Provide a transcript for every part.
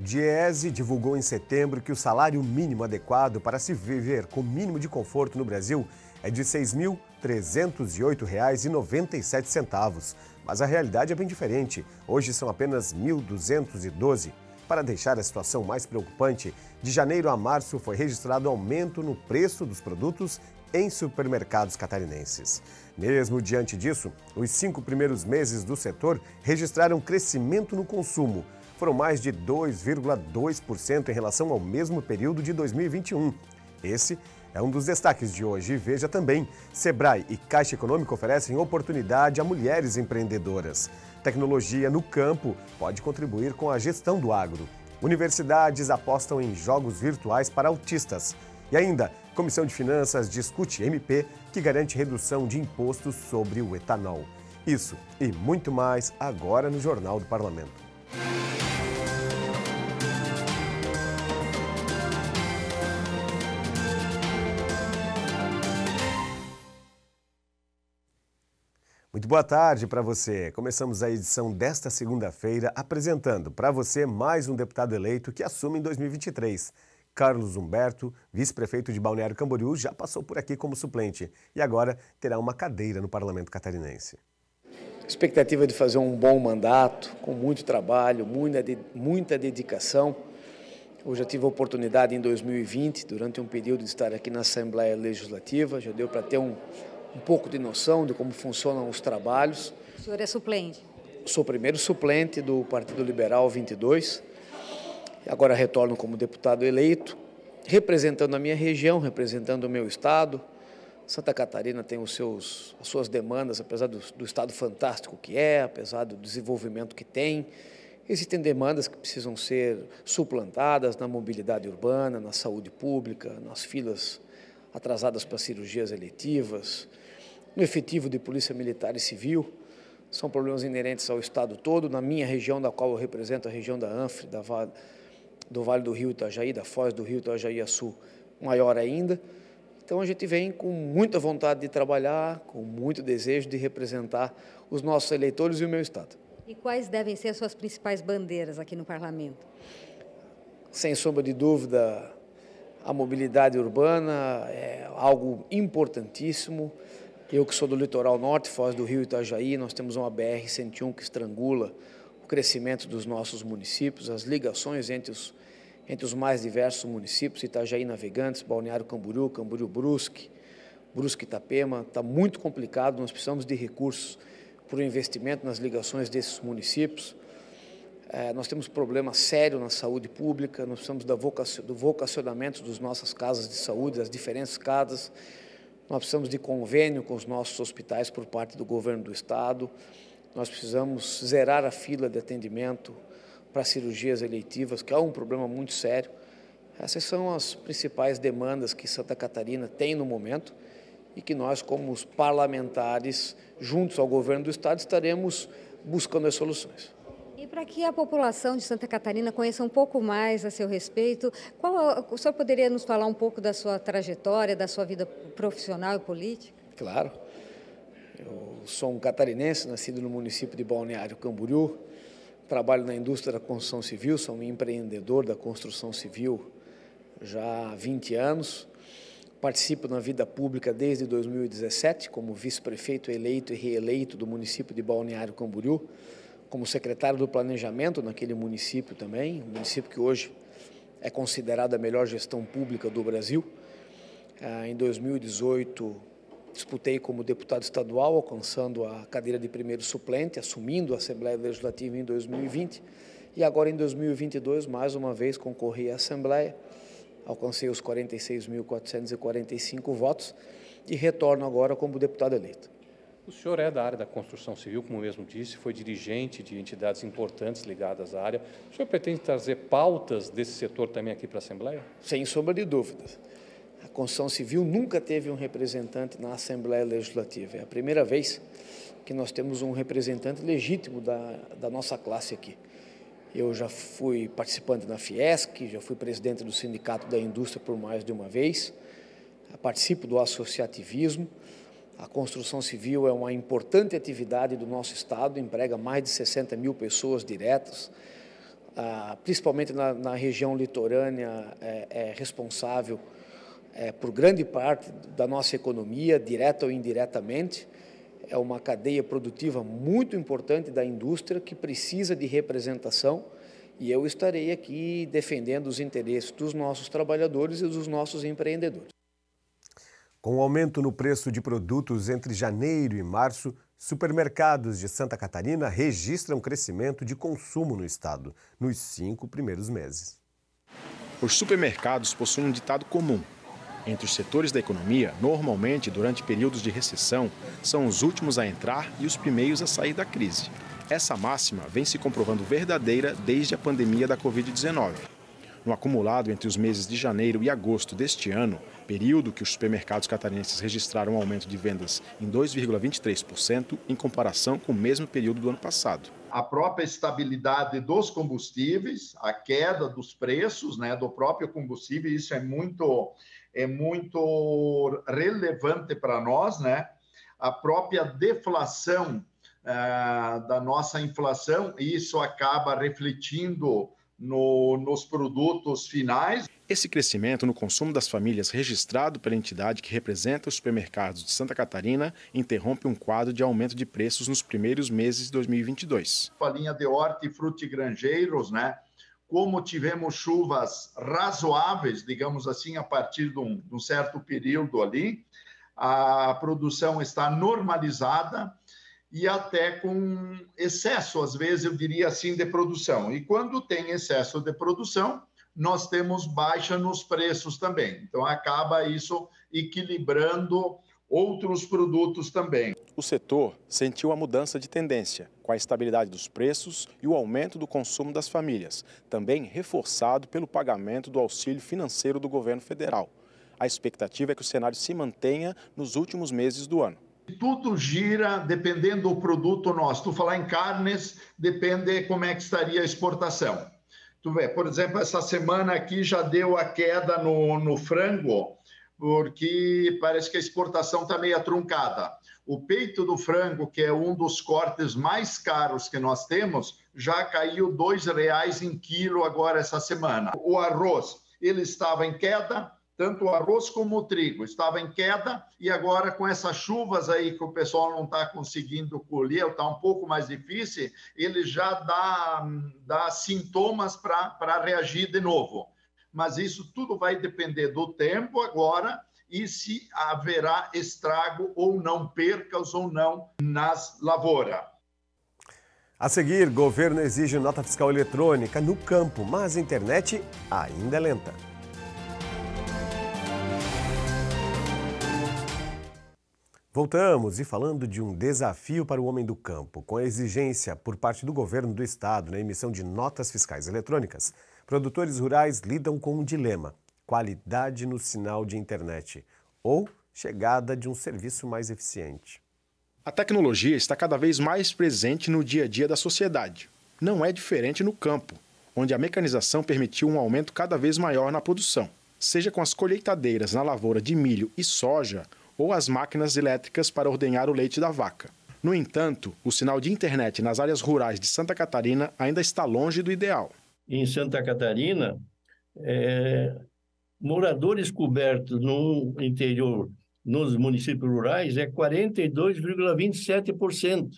O Diese divulgou em setembro que o salário mínimo adequado para se viver com mínimo de conforto no Brasil é de R$ 6.308,97. Mas a realidade é bem diferente. Hoje são apenas R$ 1.212. Para deixar a situação mais preocupante, de janeiro a março foi registrado aumento no preço dos produtos em supermercados catarinenses. Mesmo diante disso, os cinco primeiros meses do setor registraram crescimento no consumo, foram mais de 2,2% em relação ao mesmo período de 2021. Esse é um dos destaques de hoje. Veja também: Sebrae e Caixa Econômica oferecem oportunidade a mulheres empreendedoras. Tecnologia no campo pode contribuir com a gestão do agro. Universidades apostam em jogos virtuais para autistas. E ainda, Comissão de Finanças discute MP que garante redução de impostos sobre o etanol. Isso e muito mais agora no Jornal do Parlamento. Muito boa tarde para você. Começamos a edição desta segunda-feira apresentando para você mais um deputado eleito que assume em 2023. Carlos Humberto, vice-prefeito de Balneário Camboriú, já passou por aqui como suplente e agora terá uma cadeira no parlamento catarinense. expectativa de fazer um bom mandato, com muito trabalho, muita, muita dedicação. Eu já tive a oportunidade em 2020, durante um período de estar aqui na Assembleia Legislativa, já deu para ter um, um pouco de noção de como funcionam os trabalhos. O senhor é suplente? Sou primeiro suplente do Partido Liberal 22. Agora retorno como deputado eleito, representando a minha região, representando o meu estado. Santa Catarina tem os seus, as suas demandas, apesar do, do estado fantástico que é, apesar do desenvolvimento que tem. Existem demandas que precisam ser suplantadas na mobilidade urbana, na saúde pública, nas filas atrasadas para cirurgias eletivas, no efetivo de polícia militar e civil. São problemas inerentes ao Estado todo, na minha região, da qual eu represento, a região da Anfre, da vale, do Vale do Rio Itajaí, da Foz do Rio Itajaí a Sul, maior ainda. Então a gente vem com muita vontade de trabalhar, com muito desejo de representar os nossos eleitores e o meu Estado. E quais devem ser as suas principais bandeiras aqui no Parlamento? Sem sombra de dúvida, a mobilidade urbana é algo importantíssimo. Eu que sou do litoral norte, Foz do Rio Itajaí, nós temos uma BR-101 que estrangula o crescimento dos nossos municípios, as ligações entre os, entre os mais diversos municípios, Itajaí Navegantes, Balneário Camboriú, Camboriú Brusque, Brusque Itapema, está muito complicado, nós precisamos de recursos para o investimento nas ligações desses municípios. É, nós temos problema sério na saúde pública, nós precisamos do vocacionamento das nossas casas de saúde, das diferentes casas, nós precisamos de convênio com os nossos hospitais por parte do governo do estado, nós precisamos zerar a fila de atendimento para cirurgias eleitivas, que é um problema muito sério. Essas são as principais demandas que Santa Catarina tem no momento e que nós, como parlamentares, juntos ao governo do estado, estaremos buscando as soluções. E para que a população de Santa Catarina conheça um pouco mais a seu respeito, qual, o senhor poderia nos falar um pouco da sua trajetória, da sua vida profissional e política? Claro. Eu sou um catarinense, nascido no município de Balneário Camboriú. Trabalho na indústria da construção civil, sou um empreendedor da construção civil já há 20 anos. Participo na vida pública desde 2017 como vice-prefeito eleito e reeleito do município de Balneário Camboriú como secretário do Planejamento naquele município também, um município que hoje é considerado a melhor gestão pública do Brasil. Ah, em 2018, disputei como deputado estadual, alcançando a cadeira de primeiro suplente, assumindo a Assembleia Legislativa em 2020. E agora, em 2022, mais uma vez concorri à Assembleia, alcancei os 46.445 votos e retorno agora como deputado eleito. O senhor é da área da construção civil, como mesmo disse, foi dirigente de entidades importantes ligadas à área. O senhor pretende trazer pautas desse setor também aqui para a Assembleia? Sem sombra de dúvidas. A construção civil nunca teve um representante na Assembleia Legislativa. É a primeira vez que nós temos um representante legítimo da, da nossa classe aqui. Eu já fui participante na Fiesc, já fui presidente do Sindicato da Indústria por mais de uma vez, participo do associativismo. A construção civil é uma importante atividade do nosso Estado, emprega mais de 60 mil pessoas diretas, ah, principalmente na, na, região litorânea, é, é responsável é, por grande parte da nossa economia, direta ou indiretamente. É uma cadeia produtiva muito importante da indústria que precisa de representação e eu estarei aqui defendendo os interesses dos nossos trabalhadores e dos nossos empreendedores. Com o aumento no preço de produtos entre janeiro e março, supermercados de Santa Catarina registram crescimento de consumo no estado nos cinco primeiros meses. Os supermercados possuem um ditado comum. Entre os setores da economia, normalmente durante períodos de recessão, são os últimos a entrar e os primeiros a sair da crise. Essa máxima vem se comprovando verdadeira desde a pandemia da Covid-19. No acumulado entre os meses de janeiro e agosto deste ano, período que os supermercados catarinenses registraram um aumento de vendas em 2,23% em comparação com o mesmo período do ano passado. A própria estabilidade dos combustíveis, a queda dos preços né, do próprio combustível, isso é muito, é muito relevante para nós, né? A própria deflação ah, da nossa inflação, isso acaba refletindo no, nos produtos finais. Esse crescimento no consumo das famílias registrado pela entidade que representa os supermercados de Santa Catarina interrompe um quadro de aumento de preços nos primeiros meses de 2022. A linha de hortifruti granjeiros, né? Como tivemos chuvas razoáveis, digamos assim, a partir de um, de um certo período ali, a produção está normalizada e até com excesso, às vezes, eu diria assim, de produção. E quando tem excesso de produção, nós temos baixa nos preços também. Então, acaba isso equilibrando outros produtos também. O setor sentiu a mudança de tendência, com a estabilidade dos preços e o aumento do consumo das famílias, também reforçado pelo pagamento do auxílio financeiro do governo federal. A expectativa é que o cenário se mantenha nos últimos meses do ano tudo gira dependendo do produto nosso. Tu falar em carnes, depende como é que estaria a exportação. Tu vê, por exemplo, essa semana aqui já deu a queda no, no frango, porque parece que a exportação está meio truncada. O peito do frango, que é um dos cortes mais caros que nós temos, já caiu R$ reais em quilo agora essa semana. O arroz, ele estava em queda, tanto o arroz como o trigo. Estava em queda e agora com essas chuvas aí que o pessoal não está conseguindo colher, está um pouco mais difícil, ele já dá, dá sintomas para reagir de novo. Mas isso tudo vai depender do tempo agora e se haverá estrago ou não, percas ou não nas lavouras. A seguir, governo exige nota fiscal eletrônica no campo, mas a internet ainda é lenta. Voltamos e falando de um desafio para o homem do campo, com a exigência por parte do governo do estado na emissão de notas fiscais eletrônicas, produtores rurais lidam com um dilema: qualidade no sinal de internet ou chegada de um serviço mais eficiente. A tecnologia está cada vez mais presente no dia a dia da sociedade. Não é diferente no campo, onde a mecanização permitiu um aumento cada vez maior na produção, seja com as colheitadeiras na lavoura de milho e soja ou as máquinas elétricas para ordenhar o leite da vaca. No entanto, o sinal de internet nas áreas rurais de Santa Catarina ainda está longe do ideal. Em Santa Catarina, é, moradores cobertos no interior, nos municípios rurais, é 42,27%.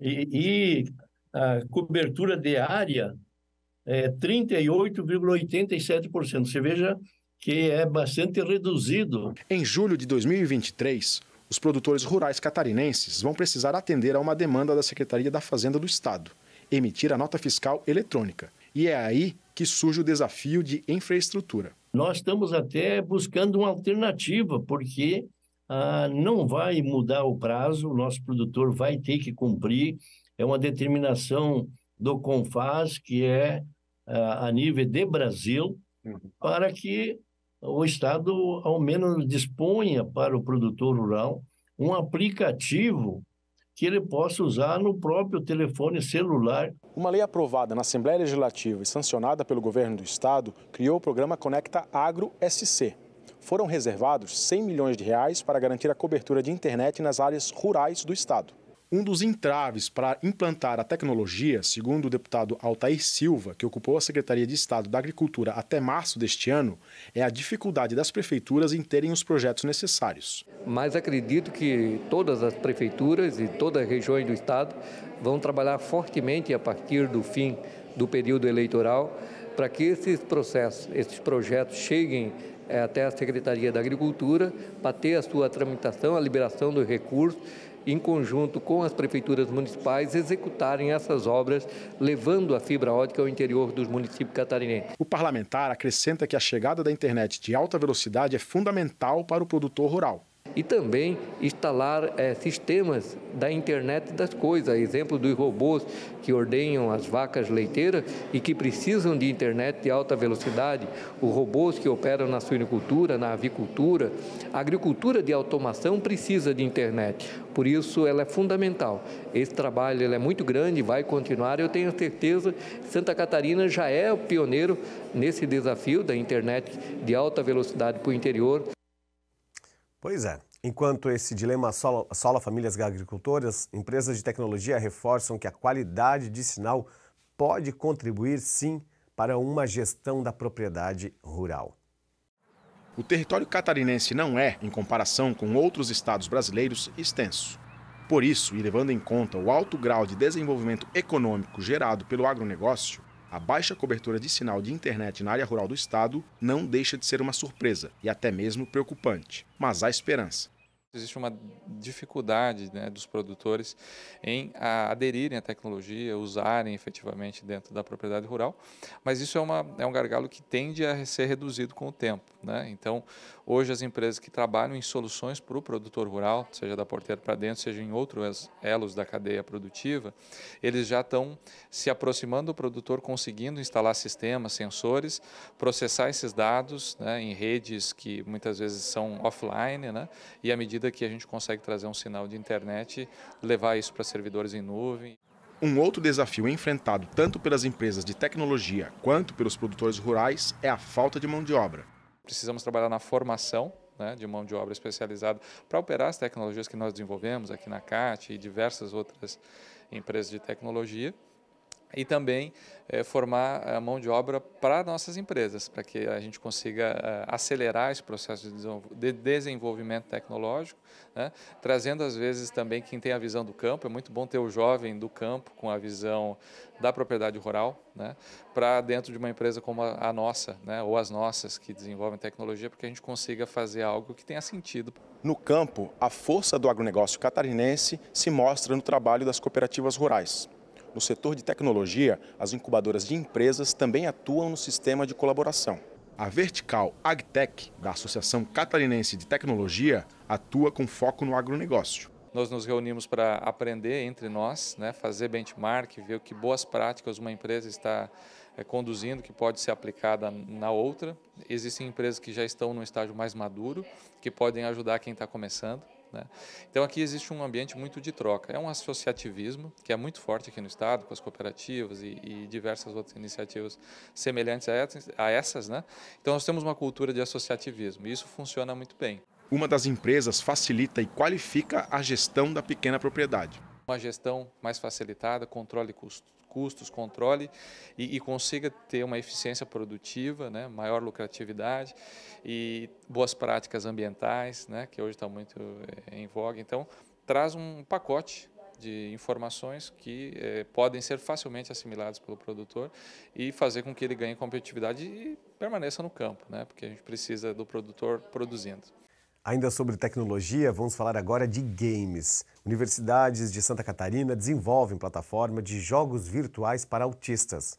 E, e a cobertura de área é 38,87%. Você veja que é bastante reduzido. Em julho de 2023, os produtores rurais catarinenses vão precisar atender a uma demanda da Secretaria da Fazenda do Estado, emitir a nota fiscal eletrônica. E é aí que surge o desafio de infraestrutura. Nós estamos até buscando uma alternativa, porque ah, não vai mudar o prazo, o nosso produtor vai ter que cumprir. É uma determinação do CONFAS, que é ah, a nível de Brasil, uhum. para que o Estado, ao menos, disponha para o produtor rural um aplicativo que ele possa usar no próprio telefone celular. Uma lei aprovada na Assembleia Legislativa e sancionada pelo governo do Estado criou o programa Conecta Agro SC. Foram reservados 100 milhões de reais para garantir a cobertura de internet nas áreas rurais do Estado. Um dos entraves para implantar a tecnologia, segundo o deputado Altair Silva, que ocupou a Secretaria de Estado da Agricultura até março deste ano, é a dificuldade das prefeituras em terem os projetos necessários. Mas acredito que todas as prefeituras e todas as regiões do Estado vão trabalhar fortemente a partir do fim do período eleitoral para que esses processos, esses projetos cheguem eh, até a Secretaria da Agricultura para ter a sua tramitação, a liberação dos recursos em conjunto com as prefeituras municipais, executarem essas obras, levando a fibra ótica ao interior dos municípios catarinenses. O parlamentar acrescenta que a chegada da internet de alta velocidade é fundamental para o produtor rural e também instalar é, sistemas da internet das coisas, exemplo dos robôs que ordenham as vacas leiteiras e que precisam de internet de alta velocidade, os robôs que operam na suinicultura, na avicultura, a agricultura de automação precisa de internet, por isso ela é fundamental. Esse trabalho é muito grande, vai continuar, eu tenho certeza, Santa Catarina já é o pioneiro nesse desafio da internet de alta velocidade para o interior. Pois é. Enquanto esse dilema assola, famílias agricultoras, empresas de tecnologia reforçam que a qualidade de sinal pode contribuir sim para uma gestão da propriedade rural. O território catarinense não é, em comparação com outros estados brasileiros, extenso. Por isso, e levando em conta o alto grau de desenvolvimento econômico gerado pelo agronegócio, a baixa cobertura de sinal de internet na área rural do estado não deixa de ser uma surpresa e até mesmo preocupante. Mas há esperança. Existe uma dificuldade né, dos produtores em aderirem à tecnologia, usarem efetivamente dentro da propriedade rural, mas isso é, uma, é um gargalo que tende a ser reduzido com o tempo. Né? Então, hoje as empresas que trabalham em soluções para o produtor rural, seja da porteira para dentro, seja em outros elos da cadeia produtiva, eles já estão se aproximando do produtor, conseguindo instalar sistemas, sensores, processar esses dados né, em redes que muitas vezes são offline, né? e à medida medida que a gente consegue trazer um sinal de internet, levar isso para servidores em nuvem. Um outro desafio enfrentado tanto pelas empresas de tecnologia quanto pelos produtores rurais é a falta de mão de obra. Precisamos trabalhar na formação né, de mão de obra especializada para operar as tecnologias que nós desenvolvemos aqui na CAT e diversas outras empresas de tecnologia e também eh, formar a mão de obra para nossas empresas, para que a gente consiga uh, acelerar esse processo de desenvolvimento tecnológico, né? trazendo às vezes também quem tem a visão do campo, é muito bom ter o jovem do campo com a visão da propriedade rural, né? para dentro de uma empresa como a, a nossa, né? ou as nossas que desenvolvem tecnologia, para que a gente consiga fazer algo que tenha sentido. No campo, a força do agronegócio catarinense se mostra no trabalho das cooperativas rurais no setor de tecnologia, as incubadoras de empresas também atuam no sistema de colaboração. A vertical AgTech, da Associação Catarinense de Tecnologia, atua com foco no agronegócio. Nós nos reunimos para aprender entre nós, né, fazer benchmark, ver que boas práticas uma empresa está é, conduzindo que pode ser aplicada na outra. Existem empresas que já estão num estágio mais maduro, que podem ajudar quem está começando. Né? Então aqui existe um ambiente muito de troca. É um associativismo que é muito forte aqui no Estado, com as cooperativas e, e diversas outras iniciativas semelhantes a essas. Né? Então nós temos uma cultura de associativismo e isso funciona muito bem. Uma das empresas facilita e qualifica a gestão da pequena propriedade. Uma gestão mais facilitada, controle custos custos, controle e, e consiga ter uma eficiência produtiva, né, maior lucratividade e boas práticas ambientais, né, que hoje está muito eh, em voga. Então, traz um pacote de informações que eh, podem ser facilmente assimiladas pelo produtor e fazer com que ele ganhe competitividade e permaneça no campo, né? porque a gente precisa do produtor produzindo. Ainda sobre tecnologia, vamos falar agora de games. Universidades de Santa Catarina desenvolvem plataforma de jogos virtuais para autistas.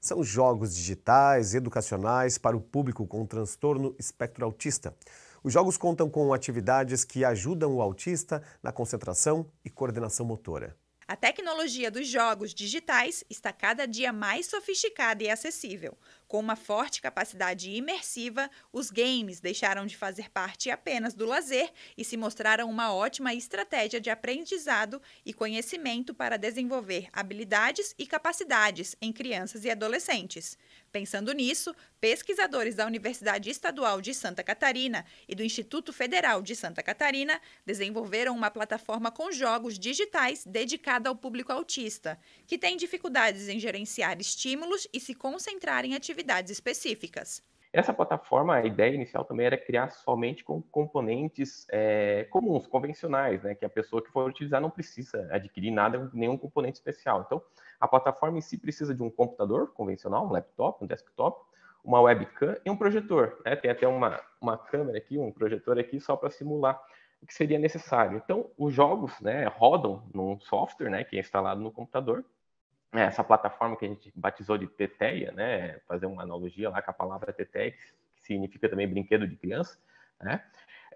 São jogos digitais, educacionais para o público com transtorno espectro autista. Os jogos contam com atividades que ajudam o autista na concentração e coordenação motora. A tecnologia dos jogos digitais está cada dia mais sofisticada e acessível, com uma forte capacidade imersiva, os games deixaram de fazer parte apenas do lazer e se mostraram uma ótima estratégia de aprendizado e conhecimento para desenvolver habilidades e capacidades em crianças e adolescentes. Pensando nisso, pesquisadores da Universidade Estadual de Santa Catarina e do Instituto Federal de Santa Catarina desenvolveram uma plataforma com jogos digitais dedicada ao público autista, que tem dificuldades em gerenciar estímulos e se concentrar em atividades atividades específicas. Essa plataforma, a ideia inicial também era criar somente com componentes é, comuns, convencionais, né? que a pessoa que for utilizar não precisa adquirir nada, nenhum componente especial. Então, a plataforma em si precisa de um computador convencional, um laptop, um desktop, uma webcam e um projetor. Né? Tem até uma, uma câmera aqui, um projetor aqui, só para simular o que seria necessário. Então, os jogos né, rodam num software né, que é instalado no computador, é, essa plataforma que a gente batizou de Teteia, né? Fazer uma analogia lá com a palavra Teteia, que significa também brinquedo de criança, né?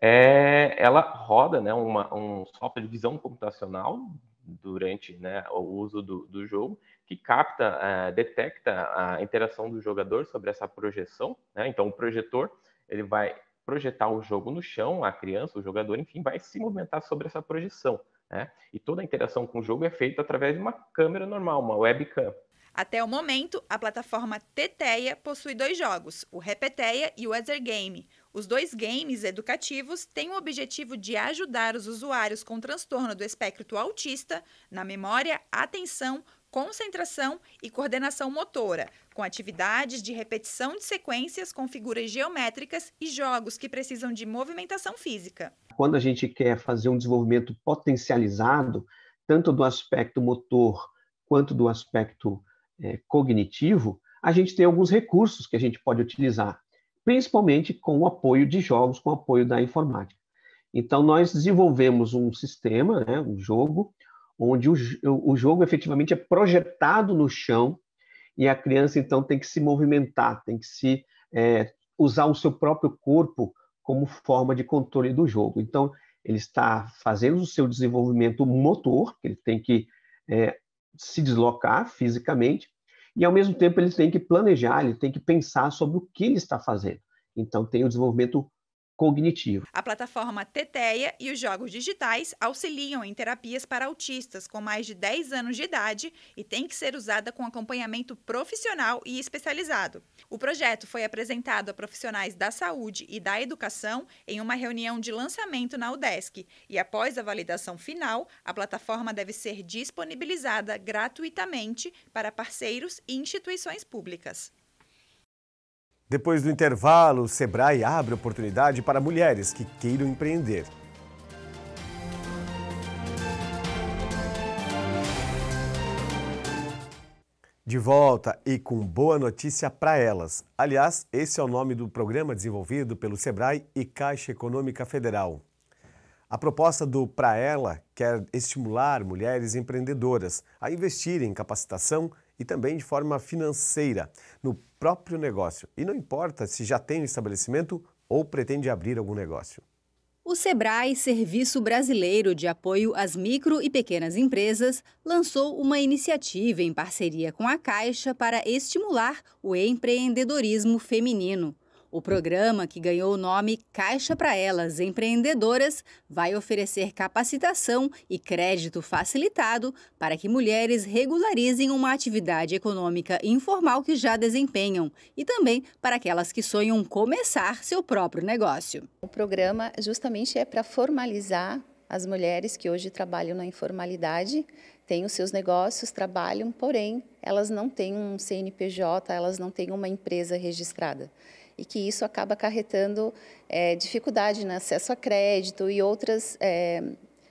É, ela roda né, uma, um software de visão computacional durante né, o uso do, do jogo, que capta, uh, detecta a interação do jogador sobre essa projeção. Né? Então, o projetor ele vai projetar o jogo no chão, a criança, o jogador, enfim, vai se movimentar sobre essa projeção. Né? E toda a interação com o jogo é feita através de uma câmera normal, uma webcam. Até o momento, a plataforma Teteia possui dois jogos, o Repeteia e o Other Game. Os dois games educativos têm o objetivo de ajudar os usuários com transtorno do espectro autista na memória, atenção, concentração e coordenação motora, com atividades de repetição de sequências com figuras geométricas e jogos que precisam de movimentação física. Quando a gente quer fazer um desenvolvimento potencializado, tanto do aspecto motor quanto do aspecto é, cognitivo, a gente tem alguns recursos que a gente pode utilizar, principalmente com o apoio de jogos, com o apoio da informática. Então, nós desenvolvemos um sistema, né, um jogo, onde o, o jogo efetivamente é projetado no chão e a criança então tem que se movimentar, tem que se é, usar o seu próprio corpo como forma de controle do jogo. Então ele está fazendo o seu desenvolvimento motor, ele tem que é, se deslocar fisicamente e ao mesmo tempo ele tem que planejar, ele tem que pensar sobre o que ele está fazendo. Então tem o desenvolvimento cognitivo. A plataforma Teteia e os jogos digitais auxiliam em terapias para autistas com mais de 10 anos de idade e tem que ser usada com acompanhamento profissional e especializado. O projeto foi apresentado a profissionais da saúde e da educação em uma reunião de lançamento na UDESC e após a validação final, a plataforma deve ser disponibilizada gratuitamente para parceiros e instituições públicas. Depois do intervalo, o Sebrae abre oportunidade para mulheres que queiram empreender. De volta e com boa notícia para elas. Aliás, esse é o nome do programa desenvolvido pelo Sebrae e Caixa Econômica Federal. A proposta do Pra Ela quer estimular mulheres empreendedoras a investirem em capacitação e também de forma financeira no próprio negócio e não importa se já tem um estabelecimento ou pretende abrir algum negócio. O Sebrae, Serviço Brasileiro de Apoio às Micro e Pequenas Empresas, lançou uma iniciativa em parceria com a Caixa para estimular o empreendedorismo feminino. O programa, que ganhou o nome Caixa para Elas Empreendedoras, vai oferecer capacitação e crédito facilitado para que mulheres regularizem uma atividade econômica informal que já desempenham e também para aquelas que sonham começar seu próprio negócio. O programa justamente é para formalizar as mulheres que hoje trabalham na informalidade têm os seus negócios, trabalham, porém elas não têm um CNPJ, elas não têm uma empresa registrada e que isso acaba acarretando é, dificuldade no acesso a crédito e outras, é,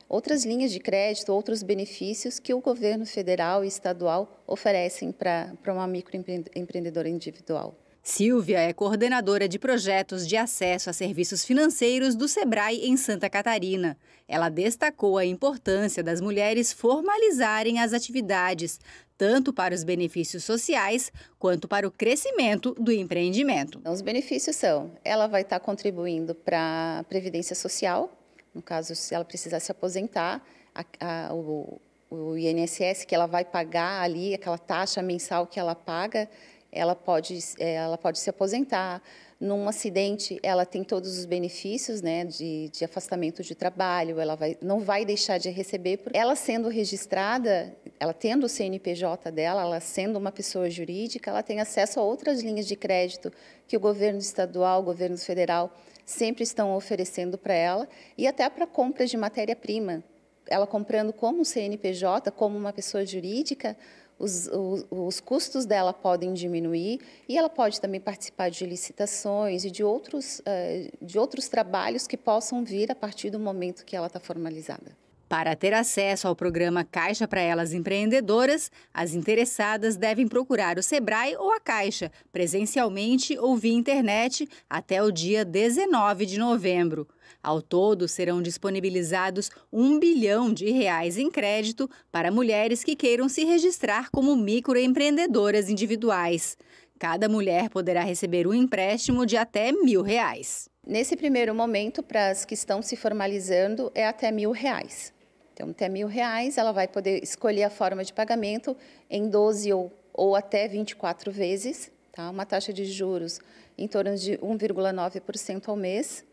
outras linhas de crédito, outros benefícios que o governo federal e estadual oferecem para uma microempreendedora individual. Silvia é coordenadora de projetos de acesso a serviços financeiros do Sebrae em Santa Catarina. Ela destacou a importância das mulheres formalizarem as atividades, tanto para os benefícios sociais quanto para o crescimento do empreendimento. Então, os benefícios são: ela vai estar contribuindo para a previdência social, no caso se ela precisar se aposentar, a, a, o, o INSS que ela vai pagar ali aquela taxa mensal que ela paga ela pode, é, ela pode se aposentar. Num acidente, ela tem todos os benefícios né, de, de afastamento de trabalho, ela vai, não vai deixar de receber. Porque ela sendo registrada, ela tendo o CNPJ dela, ela sendo uma pessoa jurídica, ela tem acesso a outras linhas de crédito que o governo estadual, o governo federal sempre estão oferecendo para ela e até para compras de matéria-prima. Ela comprando como CNPJ, como uma pessoa jurídica, os, os, os, custos dela podem diminuir e ela pode também participar de licitações e de outros, eh, de outros trabalhos que possam vir a partir do momento que ela está formalizada. Para ter acesso ao programa Caixa para Elas Empreendedoras, as interessadas devem procurar o Sebrae ou a Caixa, presencialmente ou via internet, até o dia 19 de novembro. Ao todo, serão disponibilizados um bilhão de reais em crédito para mulheres que queiram se registrar como microempreendedoras individuais. Cada mulher poderá receber um empréstimo de até mil reais. Nesse primeiro momento, para as que estão se formalizando, é até mil reais. Então, até mil reais, ela vai poder escolher a forma de pagamento em 12 ou, ou até 24 vezes, tá? uma taxa de juros em torno de 1,9% ao mês.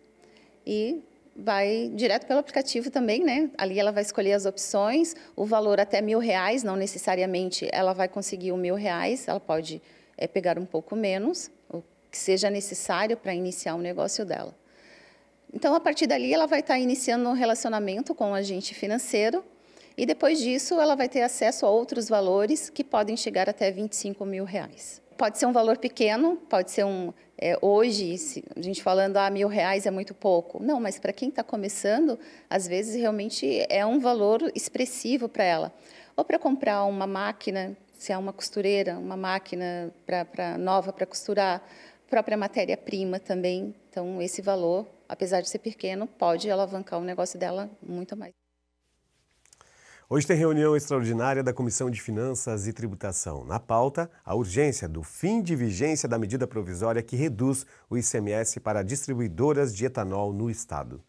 E vai direto pelo aplicativo também, né? Ali ela vai escolher as opções, o valor até mil reais, não necessariamente ela vai conseguir o mil reais, ela pode é, pegar um pouco menos, o que seja necessário para iniciar o negócio dela. Então, a partir dali, ela vai estar iniciando um relacionamento com o um agente financeiro e depois disso ela vai ter acesso a outros valores que podem chegar até 25 mil reais. Pode ser um valor pequeno, pode ser um... É, hoje, a gente falando, ah, mil reais é muito pouco. Não, mas para quem está começando, às vezes realmente é um valor expressivo para ela. Ou para comprar uma máquina, se é uma costureira, uma máquina pra, pra nova para costurar, própria matéria-prima também. Então, esse valor apesar de ser pequeno, pode alavancar o negócio dela muito mais. Hoje tem reunião extraordinária da Comissão de Finanças e Tributação. Na pauta, a urgência do fim de vigência da medida provisória que reduz o ICMS para distribuidoras de etanol no Estado.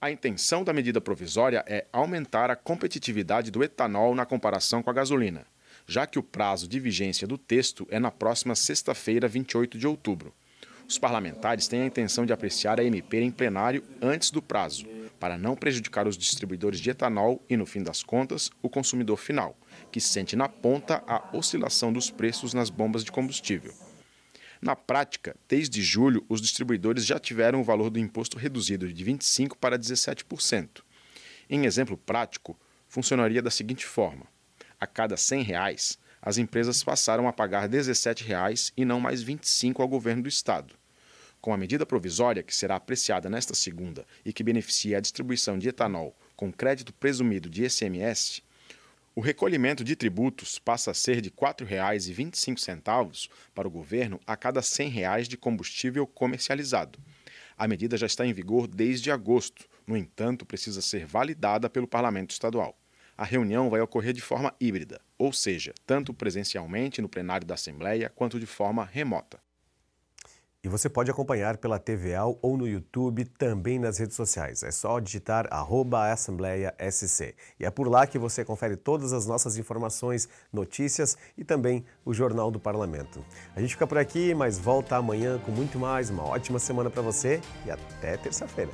A intenção da medida provisória é aumentar a competitividade do etanol na comparação com a gasolina, já que o prazo de vigência do texto é na próxima sexta-feira, 28 de outubro. Os parlamentares têm a intenção de apreciar a MP em plenário antes do prazo, para não prejudicar os distribuidores de etanol e, no fim das contas, o consumidor final, que sente na ponta a oscilação dos preços nas bombas de combustível. Na prática, desde julho, os distribuidores já tiveram o valor do imposto reduzido de 25% para 17%. Em exemplo prático, funcionaria da seguinte forma: a cada R$ 100, reais, as empresas passaram a pagar R$ 17,00 e não mais R$ 25,00 ao governo do Estado. Com a medida provisória, que será apreciada nesta segunda e que beneficia a distribuição de etanol com crédito presumido de ICMS, o recolhimento de tributos passa a ser de R$ 4,25 para o governo a cada R$ 100,00 de combustível comercializado. A medida já está em vigor desde agosto, no entanto, precisa ser validada pelo Parlamento Estadual. A reunião vai ocorrer de forma híbrida, ou seja, tanto presencialmente no plenário da Assembleia quanto de forma remota. E você pode acompanhar pela TVAL ou no YouTube, também nas redes sociais. É só digitar @assembleia_sc E é por lá que você confere todas as nossas informações, notícias e também o Jornal do Parlamento. A gente fica por aqui, mas volta amanhã com muito mais. Uma ótima semana para você e até terça-feira.